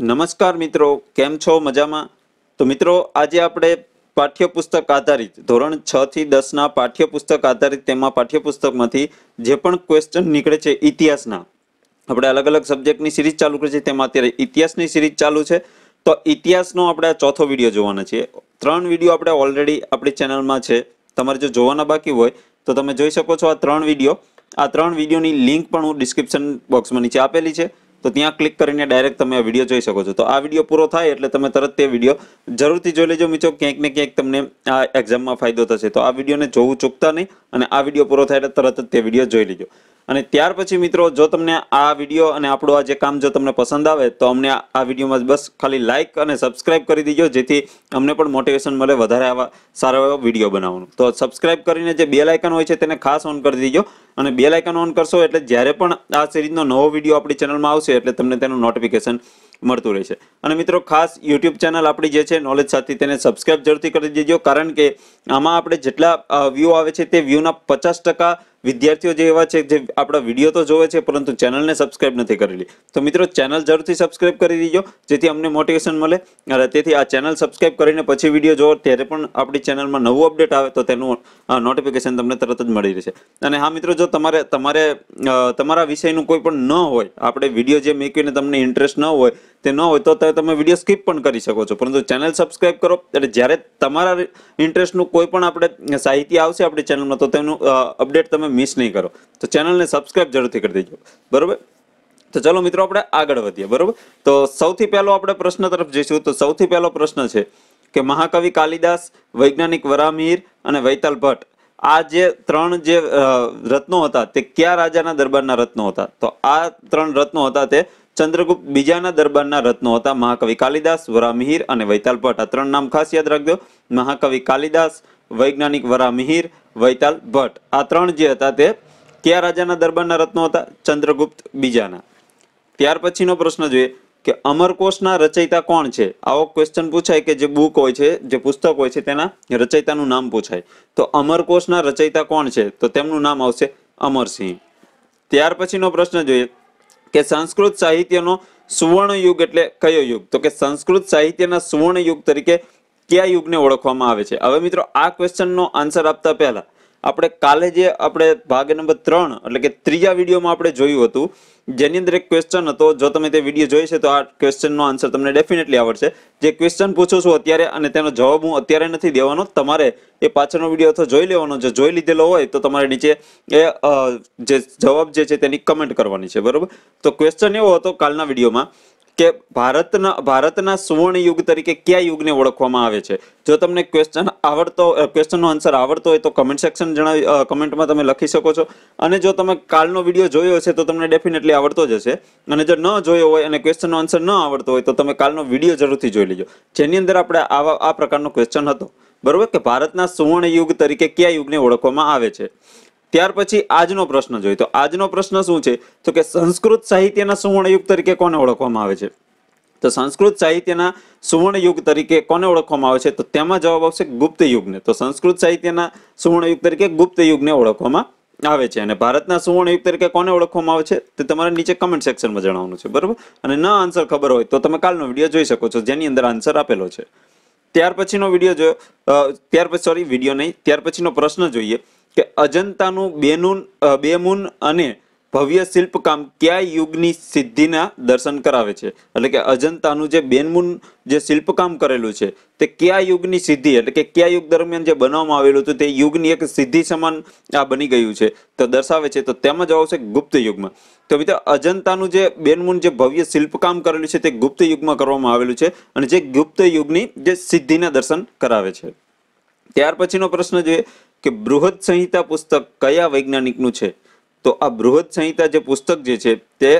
નમસ્કાર મિત્રો કેમ છો મજામાં તો મિત્રો આજે આપણે પાઠ્યપુસ્તક આધારિત ધોરણ છ થી દસના પાઠ્યપુસ્તક આધારિત તેમાં પાઠ્યપુસ્તકમાંથી જે પણ ક્વેશ્ચન નીકળે છે ઇતિહાસના આપણે અલગ અલગ સબ્જેક્ટની સિરીઝ ચાલુ કરી છે તેમાં અત્યારે ઇતિહાસની સિરીઝ ચાલુ છે તો ઇતિહાસનો આપણે આ ચોથો વિડીયો જોવાનો છીએ ત્રણ વિડીયો આપણે ઓલરેડી આપણી ચેનલમાં છે તમારે જો જોવાના બાકી હોય તો તમે જોઈ શકો છો આ ત્રણ વિડીયો આ ત્રણ વિડીયોની લિંક પણ હું ડિસ્ક્રિપ્શન બોક્સમાં નીચે આપેલી છે તો ત્યાં ક્લિક કરીને ડાયરેક્ટ તમે આ વિડીયો જોઈ શકો છો તો આ વિડીયો પૂરો થાય એટલે તમે તરત તે વિડીયો જરૂરથી જોઈ લેજો મિત્રો ક્યાંક ને ક્યાંક તમને આ એક્ઝામમાં ફાયદો થશે તો આ વિડીયોને જોવું ચૂકતા નહીં અને આ વિડીયો પૂરો થાય એટલે તરત જ તે વિડીયો જોઈ લેજો અને ત્યાર પછી મિત્રો જો તમને આ વિડીયો અને આપણું આ જે કામ જો તમને પસંદ આવે તો અમને આ વિડીયોમાં બસ ખાલી લાઇક અને સબસ્ક્રાઇબ કરી દીજો જેથી અમને પણ મોટિવેશન મળે વધારે આવા સારો એવો વિડીયો બનાવવાનું તો સબસ્ક્રાઇબ કરીને જે બે લાયકન હોય છે તેને ખાસ ઓન કરી દીજો અને બે લાયકન ઓન કરશો એટલે જ્યારે પણ આ સિરીઝનો નવો વિડીયો આપણી ચેનલમાં આવશે એટલે તમને તેનું નોટિફિકેશન મળતું રહેશે અને મિત્રો ખાસ યુટ્યુબ ચેનલ આપણી જે છે નોલેજ સાથી તેને સબસ્ક્રાઈબ જરૂરથી કરી દેજો કારણ કે આમાં આપણે જેટલા વ્યૂ આવે છે તે વ્યૂના પચાસ ટકા વિદ્યાર્થીઓ જે એવા છે જે આપણા વિડીયો તો જોવે છે પરંતુ ચેનલને સબસ્ક્રાઈબ નથી કરેલી તો મિત્રો ચેનલ જરૂરથી સબસ્ક્રાઈબ કરી દીજો જેથી અમને મોટિવેશન મળે અને તેથી આ ચેનલ સબસ્ક્રાઈબ કરીને પછી વિડીયો જોવો ત્યારે પણ આપણી ચેનલમાં નવું અપડેટ આવે તો તેનું નોટિફિકેશન તમને તરત જ મળી રહેશે અને હા મિત્રો જો તમારે તમારે તમારા વિષયનું કોઈ પણ ન હોય આપણે વિડીયો જે મૂકીને તમને ઇન્ટરેસ્ટ ન હોય તે ન હોય તો તમે વિડીયો સ્કીપ પણ કરી શકો છો પરંતુ ચેનલ સબસ્ક્રાઈબ કરો એટલે જ્યારે તમારા ઇન્ટરેસ્ટનું કોઈ પણ આપણે સાહિત્ય આવશે આપણી ચેનલમાં તો તેનું અપડેટ તમે મિસ નહીં કરો તો ચેનલને સબસ્ક્રાઈબ જરૂરથી કરી દેજો બરાબર તો ચલો મિત્રો આપણે આગળ વધીએ બરોબર તો સૌથી પહેલો આપણે પ્રશ્ન તરફ જઈશું તો સૌથી પહેલો પ્રશ્ન છે કે મહાકવિ કાલિદાસ વૈજ્ઞાનિક વરામીર અને વૈતાલ ભટ્ટ આ જે ત્રણ જે રત્નો હતા તે કયા રાજાના દરબારના રત્નો હતા તો આ ત્રણ રત્નો હતા તે ચંદ્રગુપ્ત બીજાના દરબારના રત્નો હતા મહાકવિ કાલિદાસ વરામિહિર અને વૈતાલ ભટ્ટ આ ત્રણ નામ ખાસ યાદ રાખજો મહાકવિ કાલિદાસ વૈજ્ઞાનિક વરામિહિર વૈતાલ ભટ્ટ આ ત્રણ જે હતા તે કયા રાજાના દરબારના રત્નો હતા ચંદ્રગુપ્ત બીજાના ત્યાર પછીનો પ્રશ્ન જોઈએ કે અમરકોશના રચયિતા કોણ છે આવો ક્વેશ્ચન પૂછાય કે જે બુક હોય છે જે પુસ્તક હોય છે તેના રચયિતાનું નામ પૂછાય તો અમરકોશના રચયિતા કોણ છે તો તેમનું નામ આવશે અમરસિંહ ત્યાર પછીનો પ્રશ્ન જોઈએ કે સંસ્કૃત સાહિત્યનો સુવર્ણ યુગ એટલે કયો યુગ તો કે સંસ્કૃત સાહિત્યના સુવર્ણ યુગ તરીકે કયા યુગને ઓળખવામાં આવે છે હવે મિત્રો આ ક્વેશ્ચનનો આન્સર આપતા પહેલા આપણે કાલે જે આપણે ભાગ નંબર ત્રણ એટલે કે ત્રીજા વિડીયોમાં આપણે જોયું હતું જેની અંદર એક ક્વેશ્ચન હતો જો તમે તે વિડીયો જોઈ છે તો આ ક્વેશ્ચનનો આન્સર તમને ડેફિનેટલી આવડશે જે ક્વેશ્ચન પૂછું છું અત્યારે અને તેનો જવાબ હું અત્યારે નથી દેવાનો તમારે એ પાછળનો વિડીયો અથવા જોઈ લેવાનો જો જોઈ લીધેલો હોય તો તમારે નીચે એ જે જવાબ જે છે તેની કમેન્ટ કરવાની છે બરાબર તો ક્વેશ્ચન એવો હતો કાલના વિડીયોમાં કે ભારતના ભારતના સુવર્ણ યુગ તરીકે કયા યુગને ઓળખવામાં આવે છે જો તમને ક્વેશ્ચન આવડતો ક્વેશ્ચનનો આન્સર આવડતો હોય તો કમેન્ટ સેક્શન જણાવી કમેન્ટમાં તમે લખી શકો છો અને જો તમે કાલનો વિડીયો જોયો હશે તો તમને ડેફિનેટલી આવડતો જ હશે અને જો ન જોયો હોય અને ક્વેશ્ચનનો આન્સર ન આવડતો હોય તો તમે કાલનો વિડીયો જરૂરથી જોઈ લેજો જેની અંદર આપણે આવા આ પ્રકારનો ક્વેશ્ચન હતો બરોબર કે ભારતના સુવર્ણ યુગ તરીકે કયા યુગને ઓળખવામાં આવે છે ત્યાર પછી આજનો પ્રશ્ન જોઈએ તો આજનો પ્રશ્ન શું છે તો કે સંસ્કૃત સાહિત્યના સુવર્ણયુગ તરીકે કોને ઓળખવામાં આવે છે તો સંસ્કૃત સાહિત્યના સુવર્ણયુગ તરીકે કોને ઓળખવામાં આવે છે તો તેમાં જવાબ આવશે ગુપ્ત યુગને તો સંસ્કૃત સાહિત્યના સુવર્ણયુગ તરીકે ગુપ્ત યુગને ઓળખવામાં આવે છે અને ભારતના સુવર્ણયુગ તરીકે કોને ઓળખવામાં આવે છે તે તમારે નીચે કમેન્ટ સેક્શનમાં જણાવવાનું છે બરાબર અને ન આન્સર ખબર હોય તો તમે કાલનો વિડીયો જોઈ શકો છો જેની અંદર આન્સર આપેલો છે ત્યાર પછીનો વિડીયો જોયો ત્યાર પછી સોરી વિડીયો નહીં ત્યાર પછીનો પ્રશ્ન જોઈએ કે અજંતાનું બેનુન બેમુન અને ભવ્ય શિલ્પકામ કયા યુગની સિદ્ધિના દર્શન કરાવે છે એટલે કે અજંતાનું જે બેનમુન જે શિલ્પકામ કરેલું છે તે કયા યુગની સિદ્ધિ એટલે કે કયા યુગ દરમિયાન જે બનાવવામાં આવેલું હતું તે યુગની એક સિદ્ધિ સમાન આ બની ગયું છે તો દર્શાવે છે તો તેમાં જવાબ છે ગુપ્ત યુગમાં તો મિત્રો અજંતાનું જે બેનમુન જે ભવ્ય શિલ્પકામ કરેલું છે તે ગુપ્ત યુગમાં કરવામાં આવેલું છે અને જે ગુપ્ત યુગની જે સિદ્ધિના દર્શન કરાવે છે ત્યાર પછીનો પ્રશ્ન જોઈએ કે બૃહદ સંહિતા પુસ્તક કયા વૈજ્ઞાનિકનું છે તો આ બૃહદ સંહિતા જે પુસ્તક જે છે તે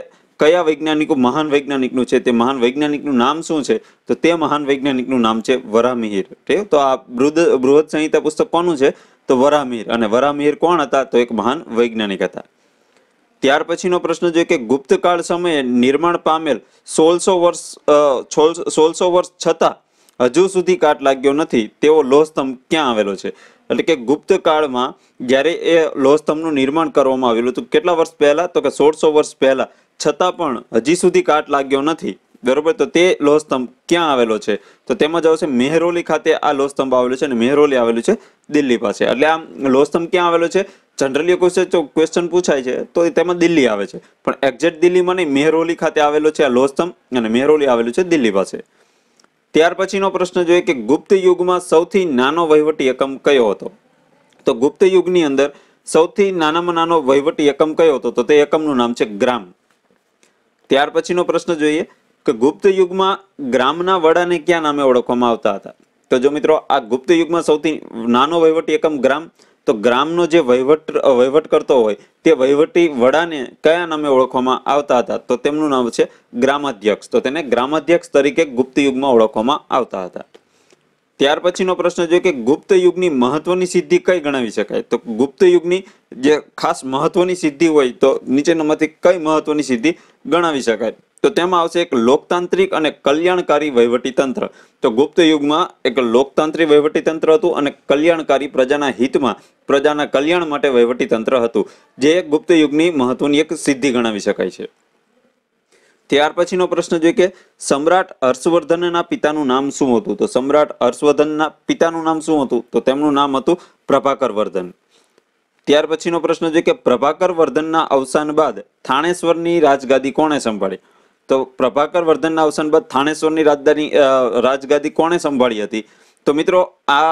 કયા વૈજ્ઞાનિકો મહાન વૈજ્ઞાનિકનું છે તે મહાન વૈજ્ઞાનિકનું નામ શું છે તો તે મહાન વૈજ્ઞાનિકનું નામ છે વરામિહિર ઠીક તો આ બૃહદ બૃહદ સંહિતા પુસ્તક કોનું છે તો વરામિહિર અને વરામિહિર કોણ હતા તો એક મહાન વૈજ્ઞાનિક હતા ત્યાર પછીનો પ્રશ્ન જોઈએ કે ગુપ્તકાળ સમયે નિર્માણ પામેલ સોળસો વર્ષ સોળસો વર્ષ છતાં હજુ સુધી કાટ લાગ્યો નથી તેવો લોહસ્તંભ ક્યાં આવેલો છે એટલે કે ગુપ્ત કાળમાં જ્યારે એ લોહસ્તંભનું નિર્માણ કરવામાં આવેલું હતું કેટલા વર્ષ પહેલાં તો કે સોળસો વર્ષ પહેલાં છતાં પણ હજી સુધી કાટ લાગ્યો નથી બરોબર તો તે લોહસ્તંભ ક્યાં આવેલો છે તો તેમાં જ આવશે મેહરોલી ખાતે આ લોહસ્તંભ આવેલો છે અને મેહરોલી આવેલું છે દિલ્હી પાસે એટલે આ લોહસ્તંભ ક્યાં આવેલો છે જનરલી ક્વેશ્ચન ક્વેશ્ચન પૂછાય છે તો તેમાં દિલ્હી આવે છે પણ એક્ઝેક્ટ દિલ્હીમાં નહીં મેહરોલી ખાતે આવેલો છે આ લોહસ્તંભ અને મેહરોલી આવેલું છે દિલ્હી પાસે ત્યાર પછીનો પ્રશ્ન જોઈએ કે ગુપ્ત યુગમાં સૌથી નાનો વહીવટી એકમ કયો હતો તો ગુપ્ત યુગની અંદર સૌથી નાનામાં નાનો વહીવટી એકમ કયો હતો તો તે એકમનું નામ છે ગ્રામ ત્યાર પછીનો પ્રશ્ન જોઈએ કે ગુપ્ત યુગમાં ગ્રામના વડાને ક્યાં નામે ઓળખવામાં આવતા હતા તો જો મિત્રો આ ગુપ્ત યુગમાં સૌથી નાનો વહીવટી એકમ ગ્રામ તો ગ્રામનો જે વહીવટ વહીવટ કરતો હોય તે વહીવટી વડાને કયા નામે ઓળખવામાં આવતા હતા તો તેમનું નામ છે ગ્રામાધ્યક્ષ તો તેને ગ્રામાધ્યક્ષ તરીકે ગુપ્ત યુગમાં ઓળખવામાં આવતા હતા ત્યાર પછીનો પ્રશ્ન જોઈએ કે ગુપ્ત યુગની મહત્વની સિદ્ધિ કઈ ગણાવી શકાય તો ગુપ્ત યુગની જે ખાસ મહત્વની સિદ્ધિ હોય તો નીચેનામાંથી કઈ મહત્વની સિદ્ધિ ગણાવી શકાય તો તેમાં આવશે એક લોકતાંત્રિક અને કલ્યાણકારી વહીવટીતંત્ર તો ગુપ્ત યુગમાં એક લોકતાંત્રિક વહીવટીતંત્ર હતું અને કલ્યાણકારી પ્રજાના હિતમાં પ્રજાના કલ્યાણ માટે વહીવટીતંત્ર હતું જે ગુપ્ત યુગની મહત્વની એક સિદ્ધિ ગણાવી શકાય છે ત્યાર પછીનો પ્રશ્ન જોઈએ કે સમ્રાટ હર્ષવર્ધનના પિતાનું નામ શું હતું તો સમ્રાટ હર્ષવર્ધનના પિતાનું નામ શું હતું તો તેમનું નામ હતું પ્રભાકર વર્ધન ત્યાર પછીનો પ્રશ્ન જોઈએ કે પ્રભાકર વર્ધનના અવસાન બાદ થાણેશ્વરની રાજગાદી કોણે સંભાળી તો પ્રભાકર વર્ધનના અવસાન બાદ થાણેશ્વરની રાજધાની રાજગાદી કોણે સંભાળી હતી તો મિત્રો આ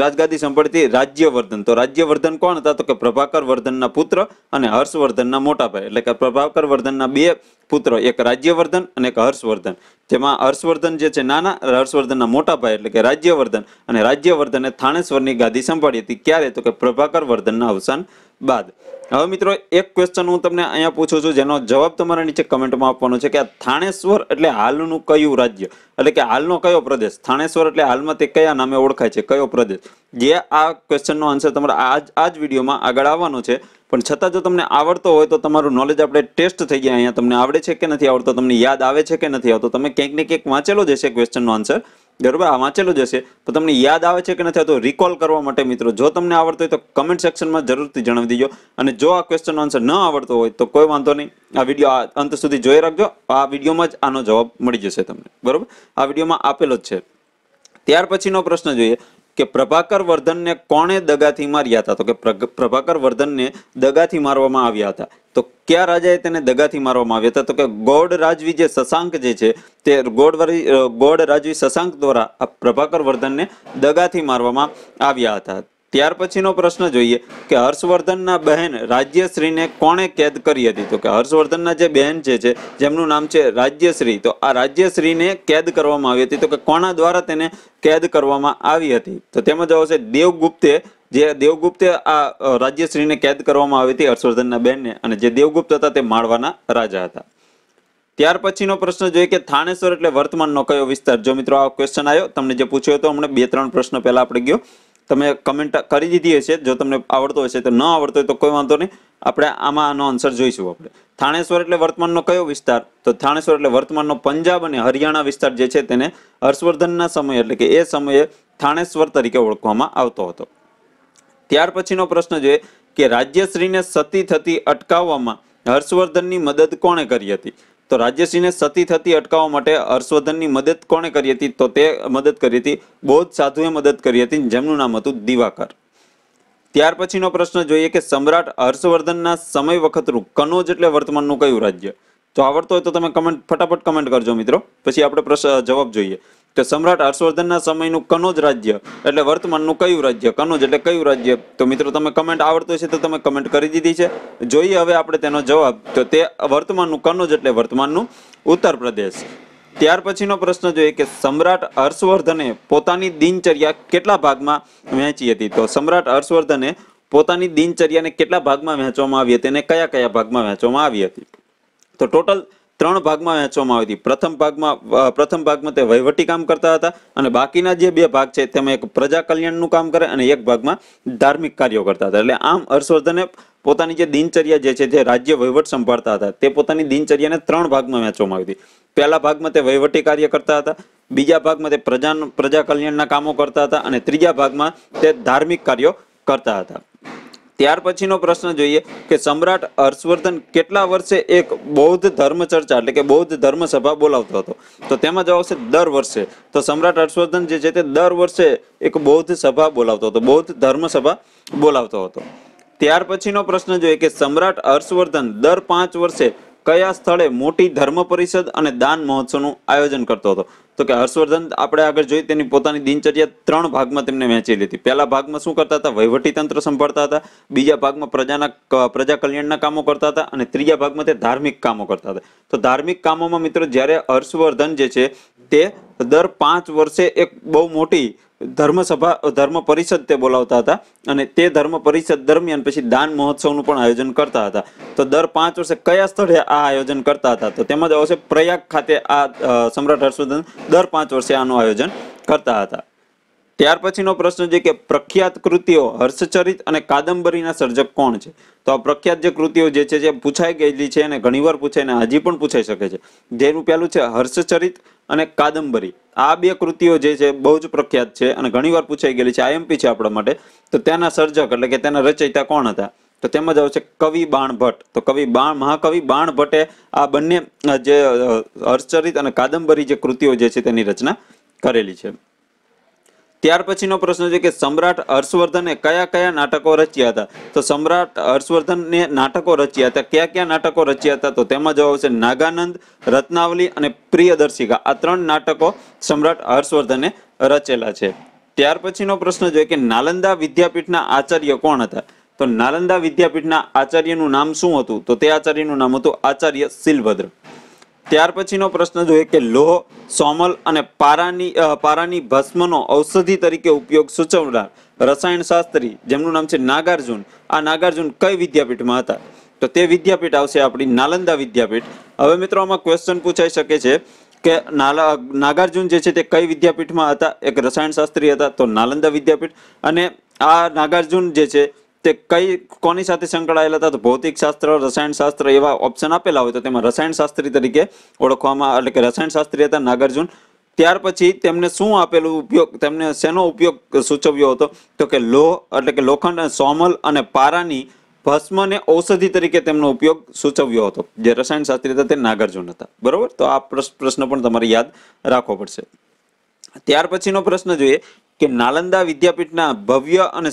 રાજગાદી સંભાળતી રાજ્યવર્ધન તો રાજ્યવર્ધન કોણ હતા તો કે પ્રભાકર વર્ધનના પુત્ર અને હર્ષવર્ધનના મોટા ભાઈ એટલે કે પ્રભાકર વર્ધનના બે પુત્ર એક રાજ્યવર્ધન અને એક હર્ષવર્ધન જેમાં હર્ષવર્ધન જે છે નાના હર્ષવર્ધનના મોટા ભાઈ એટલે કે રાજ્યવર્ધન અને રાજ્યવર્ધને થાણેશ્વરની ગાદી સંભાળી હતી ક્યારે તો કે પ્રભાકર વર્ધનના અવસાન બાદ હવે મિત્રો એક ક્વેશ્ચન હું તમને અહીંયા પૂછું છું જેનો જવાબ તમારા નીચે કમેન્ટમાં આપવાનો છે કે આ થાણેશ્વર એટલે હાલનું કયું રાજ્ય એટલે કે હાલનો કયો પ્રદેશ થાણેશ્વર એટલે હાલમાં તે કયા નામે ઓળખ ઓળખાય છે કયો પ્રદેશ જે આ ક્વેશ્ચનનો આન્સર તમારે આજ આ જ વિડીયોમાં આગળ આવવાનો છે પણ છતાં જો તમને આવડતો હોય તો તમારું નોલેજ આપણે ટેસ્ટ થઈ ગયા અહીંયા તમને આવડે છે કે નથી આવડતો તમને યાદ આવે છે કે નથી આવતો તમે ક્યાંક ને ક્યાંક વાંચેલો જ હશે ક્વેશ્ચનનો આન્સર બરોબર આ વાંચેલો જ હશે તો તમને યાદ આવે છે કે નથી આવતો રિકોલ કરવા માટે મિત્રો જો તમને આવડતો હોય તો કમેન્ટ સેક્શનમાં જરૂરથી જણાવી દેજો અને જો આ ક્વેશ્ચનનો આન્સર ન આવડતો હોય તો કોઈ વાંધો નહીં આ વિડીયો અંત સુધી જોઈ રાખજો આ વિડીયોમાં જ આનો જવાબ મળી જશે તમને બરોબર આ વિડીયોમાં આપેલો જ છે ત્યાર પછીનો પ્રશ્ન જોઈએ કે પ્રભાકર વર્ધનને કોણે દગાથી માર્યા હતા તો કે પ્રભાકર વર્ધનને દગાથી મારવામાં આવ્યા હતા તો કયા રાજાએ તેને દગાથી મારવામાં આવ્યા હતા તો કે ગોડ રાજવી જે શશાંક જે છે તે ગોડવરી ગોડ રાજવી શશાંક દ્વારા પ્રભાકર વર્ધનને દગાથી મારવામાં આવ્યા હતા ત્યાર પછીનો પ્રશ્ન જોઈએ કે હર્ષવર્ધનના બહેન રાજ્યશ્રીને કોણે કેદ કરી હતી તો કે હર્ષવર્ધનના જે બહેન જે છે જેમનું નામ છે રાજ્યશ્રી તો આ રાજ્યશ્રીને કેદ કરવામાં આવી હતી તો કે કોના દ્વારા તેને કેદ કરવામાં આવી હતી તો તેમાં જવાબ છે દેવગુપ્તે જે દેવગુપ્તે આ રાજ્યશ્રીને કેદ કરવામાં આવી હતી હર્ષવર્ધનના બહેનને અને જે દેવગુપ્ત હતા તે માળવાના રાજા હતા ત્યાર પછીનો પ્રશ્ન જોઈએ કે થાણેશ્વર એટલે વર્તમાનનો કયો વિસ્તાર જો મિત્રો આ ક્વેશ્ચન આવ્યો તમને જે પૂછ્યો હતો હમણાં બે ત્રણ પ્રશ્ન પહેલાં આપણે ગયો તમે કમેન્ટ કરી દીધી હશે જો તમને આવડતો હશે તો ન આવડતો હોય તો કોઈ વાંધો નહીં આપણે આમાં આનો આન્સર જોઈશું આપણે થાણેશ્વર એટલે વર્તમાનનો કયો વિસ્તાર તો થાણેશ્વર એટલે વર્તમાનનો પંજાબ અને હરિયાણા વિસ્તાર જે છે તેને હર્ષવર્ધનના સમયે એટલે કે એ સમયે થાણેશ્વર તરીકે ઓળખવામાં આવતો હતો ત્યાર પછીનો પ્રશ્ન જોઈએ કે રાજ્યશ્રીને સતી થતી અટકાવવામાં હર્ષવર્ધનની મદદ કોણે કરી હતી તો રાજ્યશ્રીને સતી થતી અટકાવવા માટે હર્ષવર્ધનની મદદ કોણે કરી હતી તો તે મદદ કરી હતી બૌદ્ધ સાધુએ મદદ કરી હતી જેમનું નામ હતું દિવાકર ત્યાર પછીનો પ્રશ્ન જોઈએ કે સમ્રાટ હર્ષવર્ધનના સમય વખતનું કનોજ એટલે વર્તમાનનું કયું રાજ્ય તો આવડતો હોય તો તમે કમેન્ટ ફટાફટ કમેન્ટ કરજો મિત્રો પછી આપણે પ્રશ્ન જવાબ જોઈએ કે સમ્રાટ હર્ષવર્ધનના સમયનું કનોજ રાજ્ય એટલે વર્તમાનનું કયું રાજ્ય કનોજ એટલે કયું રાજ્ય તો મિત્રો તમે કમેન્ટ આવડતો છે તો તમે કમેન્ટ કરી દીધી છે જોઈએ હવે આપણે તેનો જવાબ તો તે વર્તમાનનું કનોજ એટલે વર્તમાનનું ઉત્તર પ્રદેશ ત્યાર પછીનો પ્રશ્ન જોઈએ કે સમ્રાટ હર્ષવર્ધને પોતાની દિનચર્યા કેટલા ભાગમાં વહેંચી હતી તો સમ્રાટ હર્ષવર્ધને પોતાની દિનચર્યાને કેટલા ભાગમાં વહેંચવામાં આવી હતી અને કયા કયા ભાગમાં વહેંચવામાં આવી હતી તો ટોટલ ત્રણ ભાગમાં વહેંચવામાં આવી હતી પ્રથમ ભાગમાં પ્રથમ ભાગમાં તે વહીવટી કામ કરતા હતા અને બાકીના જે બે ભાગ છે તેમાં એક પ્રજા કલ્યાણનું કામ કરે અને એક ભાગમાં ધાર્મિક કાર્યો કરતા હતા એટલે આમ હર્ષવર્ધને પોતાની જે દિનચર્યા જે છે જે રાજ્ય વહીવટ સંભાળતા હતા તે પોતાની દિનચર્યાને ત્રણ ભાગમાં વહેંચવામાં આવી હતી પહેલા ભાગમાં તે વહીવટી કાર્ય કરતા હતા બીજા ભાગમાં તે પ્રજા પ્રજા કલ્યાણના કામો કરતા હતા અને ત્રીજા ભાગમાં તે ધાર્મિક કાર્યો કરતા હતા ત્યાર પછીનો પ્રશ્ન જોઈએ કે સમ્રાટ હર્ષવર્ધન કેટલા વર્ષે એક બૌદ્ધ ધર્મ ચર્ચા એટલે કે બૌદ્ધ ધર્મ સભા બોલાવતો હતો તો તેમાં જવાબ આવશે દર વર્ષે તો સમ્રાટ હર્ષવર્ધન જે છે તે દર વર્ષે એક બૌદ્ધ સભા બોલાવતો હતો બૌદ્ધ ધર્મ સભા બોલાવતો હતો ત્યાર પછીનો પ્રશ્ન જોઈએ કે સમ્રાટ હર્ષવર્ધન દર પાંચ વર્ષે કયા સ્થળે મોટી ધર્મ પરિષદ અને દાન મહોત્સવનું આયોજન કરતો હતો તો કે હર્ષવર્ધન આપણે આગળ જોઈ તેની પોતાની દિનચર્યા ત્રણ ભાગમાં તેમને વહેંચી લીધી પહેલા ભાગમાં શું કરતા હતા વહીવટીતંત્ર સંભાળતા હતા બીજા ભાગમાં પ્રજાના પ્રજા કલ્યાણના કામો કરતા હતા અને ત્રીજા ભાગમાં તે ધાર્મિક કામો કરતા હતા તો ધાર્મિક કામોમાં મિત્રો જ્યારે હર્ષવર્ધન જે છે તે દર પાંચ વર્ષે એક બહુ મોટી ધર્મસભા ધર્મ પરિષદ તે બોલાવતા હતા અને તે ધર્મ પરિષદ દરમિયાન પછી દાન મહોત્સવનું પણ આયોજન કરતા હતા તો દર પાંચ વર્ષે કયા સ્થળે આ આયોજન કરતા હતા તો તેમાં જ આવશે પ્રયાગ ખાતે આ સમ્રાટ હર્ષવર્ધન દર પાંચ વર્ષે આનું આયોજન કરતા હતા ત્યાર પછીનો પ્રશ્ન છે કે પ્રખ્યાત કૃતિઓ હર્ષચરિત અને કાદંબરીના સર્જક કોણ છે તો આ પ્રખ્યાત જે કૃતિઓ જે છે જે પૂછાઈ ગયેલી છે અને ઘણીવાર પૂછાય અને હજી પણ પૂછાઈ શકે છે જેનું પહેલું છે હર્ષચરિત અને કાદંબરી આ બે કૃતિઓ જે છે બહુ જ પ્રખ્યાત છે અને ઘણીવાર પૂછાઈ ગયેલી છે આઈએમપી છે આપણા માટે તો તેના સર્જક એટલે કે તેના રચયિતા કોણ હતા તો તેમાં જ આવશે કવિ બાણભટ્ટ તો કવિ બાણ મહાકવિ બાણભટ્ટે આ બંને જે હર્ષચરિત અને કાદંબરી જે કૃતિઓ જે છે તેની રચના કરેલી છે ત્યાર પછીનો પ્રશ્ન છે કે સમ્રાટ હર્ષવર્ધને કયા કયા નાટકો રચ્યા હતા તો સમ્રાટ હર્ષવર્ધનને નાટકો રચ્યા હતા કયા કયા નાટકો રચ્યા હતા તો તેમાં જવાબ આવશે નાગાનંદ રત્નાવલી અને પ્રિયદર્શિકા આ ત્રણ નાટકો સમ્રાટ હર્ષવર્ધને રચેલા છે ત્યાર પછીનો પ્રશ્ન જોઈએ કે નાલંદા વિદ્યાપીઠના આચાર્ય કોણ હતા તો નાલંદા વિદ્યાપીઠના આચાર્યનું નામ શું હતું તો તે આચાર્યનું નામ હતું આચાર્ય શિલભદ્ર ત્યાર પછીનો પ્રશ્ન જોઈએ કે લોહ સોમલ અને પારાની પારાની ભસ્મનો ઔષધિ તરીકે ઉપયોગ સૂચવનાર રસાયણશાસ્ત્રી જેમનું નામ છે નાગાર્જુન આ નાગાર્જુન કઈ વિદ્યાપીઠમાં હતા તો તે વિદ્યાપીઠ આવશે આપણી નાલંદા વિદ્યાપીઠ હવે મિત્રો આમાં ક્વેશ્ચન પૂછાઈ શકે છે કે નાગાર્જુન જે છે તે કઈ વિદ્યાપીઠમાં હતા એક રસાયણશાસ્ત્રી હતા તો નાલંદા વિદ્યાપીઠ અને આ નાગાર્જુન જે છે તે કઈ કોની સાથે સંકળાયેલા હતા તો ભૌતિકશાસ્ત્ર રસાયણશાસ્ત્ર એવા ઓપ્શન આપેલા હોય તો તેમાં રસાયણશાસ્ત્રી તરીકે ઓળખવામાં એટલે કે રસાયણશાસ્ત્રી હતા નાગાર્જુન ત્યાર પછી તેમને શું આપેલું ઉપયોગ તેમને શેનો ઉપયોગ સૂચવ્યો હતો તો કે લોહ એટલે કે લોખંડ અને સોમલ અને પારાની ભસ્મને ઔષધિ તરીકે તેમનો ઉપયોગ સૂચવ્યો હતો જે રસાયણશાસ્ત્રી હતા તે નાગાર્જુન હતા બરોબર તો આ પ્રશ્ન પણ તમારે યાદ રાખવો પડશે ત્યાર પછીનો પ્રશ્ન જોઈએ કે નાલંદા વિદ્યાપીઠના ભવ્ય અને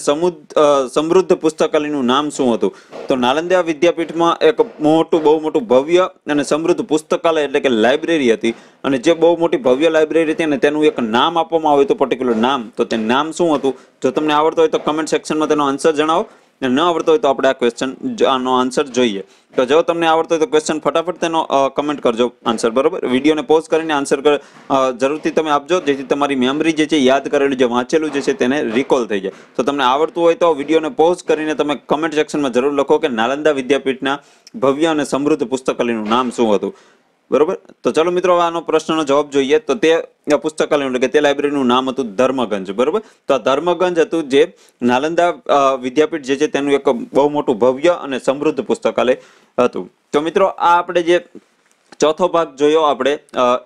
સમૃદ્ધ પુસ્તકાલયનું નામ શું હતું તો નાલંદા વિદ્યાપીઠમાં એક મોટું બહુ મોટું ભવ્ય અને સમૃદ્ધ પુસ્તકાલય એટલે કે લાઇબ્રેરી હતી અને જે બહુ મોટી ભવ્ય લાઇબ્રેરી હતી અને તેનું એક નામ આપવામાં આવે તો પર્ટિક્યુલર નામ તો તે નામ શું હતું જો તમને આવડતું હોય તો કમેન્ટ સેક્શનમાં તેનો આન્સર જણાવો ન આવડતો હોય તો આપણે આ ક્વેશ્ચન આનો આન્સર જોઈએ તો જો તમને આવડતો હોય તો ક્વેશ્ચન ફટાફટ તેનો કમેન્ટ કરજો આન્સર બરાબર વિડીયોને પોઝ કરીને આન્સર કર જરૂરથી તમે આપજો જેથી તમારી મેમરી જે છે યાદ કરેલું જે વાંચેલું જે છે તેને રિકોલ થઈ જાય તો તમને આવડતું હોય તો વિડીયોને પોઝ કરીને તમે કમેન્ટ સેક્શનમાં જરૂર લખો કે નાલંદા વિદ્યાપીઠના ભવ્ય અને સમૃદ્ધ પુસ્તકાલયનું નામ શું હતું બરોબર તો ચલો મિત્રો આનો પ્રશ્નનો જવાબ જોઈએ તો તે પુસ્તકાલયનું એટલે કે તે લાઇબ્રેરીનું નામ હતું ધર્મગંજ બરોબર તો આ ધર્મગંજ હતું જે નાલંદા વિદ્યાપીઠ જે છે તેનું એક બહુ મોટું ભવ્ય અને સમૃદ્ધ પુસ્તકાલય હતું તો મિત્રો આ આપણે જે ચોથો ભાગ જોયો આપણે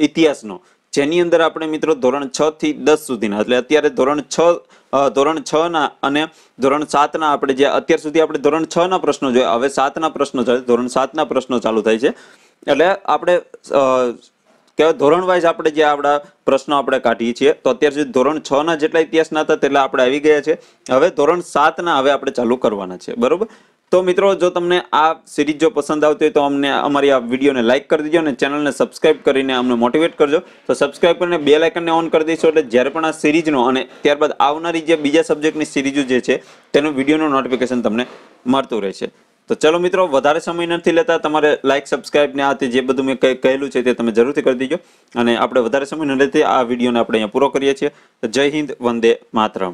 ઇતિહાસનો જેની અંદર આપણે મિત્રો ધોરણ છ થી દસ સુધીના એટલે અત્યારે ધોરણ છ ધોરણ છ ના અને ધોરણ સાત ના આપણે જે અત્યાર સુધી આપણે ધોરણ છ ના પ્રશ્નો જોયા હવે સાતના પ્રશ્નો ચાલે ધોરણ ના પ્રશ્નો ચાલુ થાય છે એટલે આપણે કહેવાય ધોરણ વાઇઝ આપણે જે આપણા પ્રશ્નો આપણે કાઢીએ છીએ તો અત્યાર સુધી ધોરણ છ ના જેટલા ઇતિહાસના હતા તેટલા આપણે આવી ગયા છે હવે ધોરણ સાતના હવે આપણે ચાલુ કરવાના છે બરોબર તો મિત્રો જો તમને આ સિરીઝ જો પસંદ આવતી હોય તો અમને અમારી આ વિડીયોને લાઇક કરી દેજો અને ચેનલને સબસ્ક્રાઇબ કરીને અમને મોટિવેટ કરજો તો સબસ્ક્રાઇબ કરીને બે લાઇકનને ઓન કરી દઈશું એટલે જ્યારે પણ આ સિરીઝનો અને ત્યારબાદ આવનારી જે બીજા સબ્જેક્ટની સિરીઝો જે છે તેનો વિડીયોનું નોટિફિકેશન તમને મળતું રહેશે તો ચલો મિત્રો વધારે સમય નથી લેતા તમારે લાઇક સબસ્ક્રાઇબ ને આ જે બધું મેં કહેલું છે તે તમે જરૂરથી કરી દીજો અને આપણે વધારે સમય ન લેતી આ વિડીયોને આપણે અહીંયા પૂરો કરીએ છીએ જય હિન્દ વંદે માતરમ